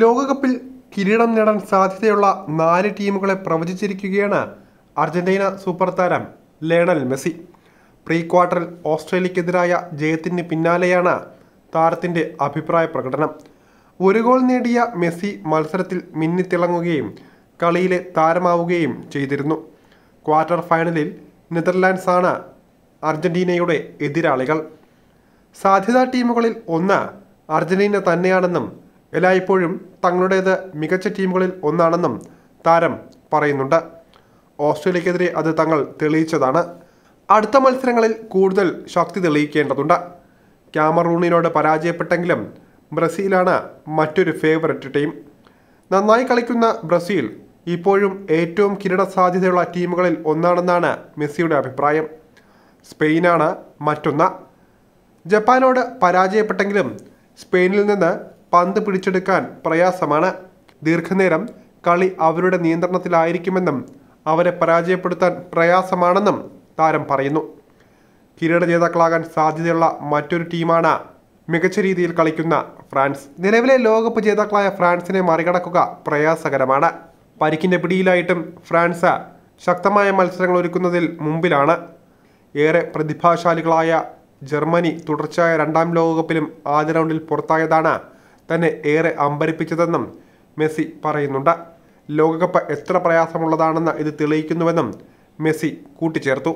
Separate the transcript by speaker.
Speaker 1: ലോകകപ്പിൽ കിരീടം നേടാൻ സാധ്യതയുള്ള നാല് ടീമുകളെ പ്രവചിച്ചിരിക്കുകയാണ് അർജന്റീന സൂപ്പർ താരം ലയണൽ മെസ്സി പ്രീ ക്വാർട്ടറിൽ ഓസ്ട്രേലിയക്കെതിരായ ജയത്തിന് പിന്നാലെയാണ് താരത്തിൻ്റെ അഭിപ്രായ പ്രകടനം ഒരു ഗോൾ നേടിയ മെസ്സി മത്സരത്തിൽ മിന്നിത്തിളങ്ങുകയും കളിയിലെ താരമാവുകയും ചെയ്തിരുന്നു ക്വാർട്ടർ ഫൈനലിൽ നെതർലാൻഡ്സാണ് അർജന്റീനയുടെ എതിരാളികൾ സാധ്യതാ ടീമുകളിൽ ഒന്ന് അർജന്റീന തന്നെയാണെന്നും എല്ലായ്പ്പോഴും തങ്ങളുടേത് മികച്ച ടീമുകളിൽ ഒന്നാണെന്നും താരം പറയുന്നുണ്ട് ഓസ്ട്രേലിയക്കെതിരെ അത് തങ്ങൾ തെളിയിച്ചതാണ് അടുത്ത മത്സരങ്ങളിൽ കൂടുതൽ ശക്തി തെളിയിക്കേണ്ടതുണ്ട് ക്യാമറൂണിനോട് പരാജയപ്പെട്ടെങ്കിലും ബ്രസീലാണ് മറ്റൊരു ഫേവററ്റ് ടീം നന്നായി കളിക്കുന്ന ബ്രസീൽ ഇപ്പോഴും ഏറ്റവും കിരീട സാധ്യതയുള്ള ടീമുകളിൽ ഒന്നാണെന്നാണ് മെസ്സിയുടെ അഭിപ്രായം സ്പെയിനാണ് മറ്റൊന്ന് ജപ്പാനോട് പരാജയപ്പെട്ടെങ്കിലും സ്പെയിനിൽ നിന്ന് പന്ത് പിടിച്ചെടുക്കാൻ പ്രയാസമാണ് ദീർഘനേരം കളി അവരുടെ നിയന്ത്രണത്തിലായിരിക്കുമെന്നും അവരെ പരാജയപ്പെടുത്താൻ പ്രയാസമാണെന്നും താരം പറയുന്നു കിരീട ജേതാക്കളാകാൻ സാധ്യതയുള്ള മറ്റൊരു ടീമാണ് മികച്ച രീതിയിൽ കളിക്കുന്ന ഫ്രാൻസ് നിലവിലെ ലോകകപ്പ് ജേതാക്കളായ ഫ്രാൻസിനെ മറികടക്കുക പ്രയാസകരമാണ് പരിക്കിൻ്റെ പിടിയിലായിട്ടും ഫ്രാൻസ് ശക്തമായ മത്സരങ്ങൾ ഒരുക്കുന്നതിൽ മുമ്പിലാണ് ഏറെ പ്രതിഭാശാലികളായ ജർമ്മനി തുടർച്ചയായ രണ്ടാം ലോകകപ്പിലും ആദ്യ റൗണ്ടിൽ പുറത്തായതാണ് തന്നെ ഏറെ അമ്പരിപ്പിച്ചതെന്നും മെസ്സി പറയുന്നുണ്ട് ലോകകപ്പ് എത്ര പ്രയാസമുള്ളതാണെന്ന് ഇത് തെളിയിക്കുന്നുവെന്നും മെസ്സി കൂട്ടിച്ചേർത്തു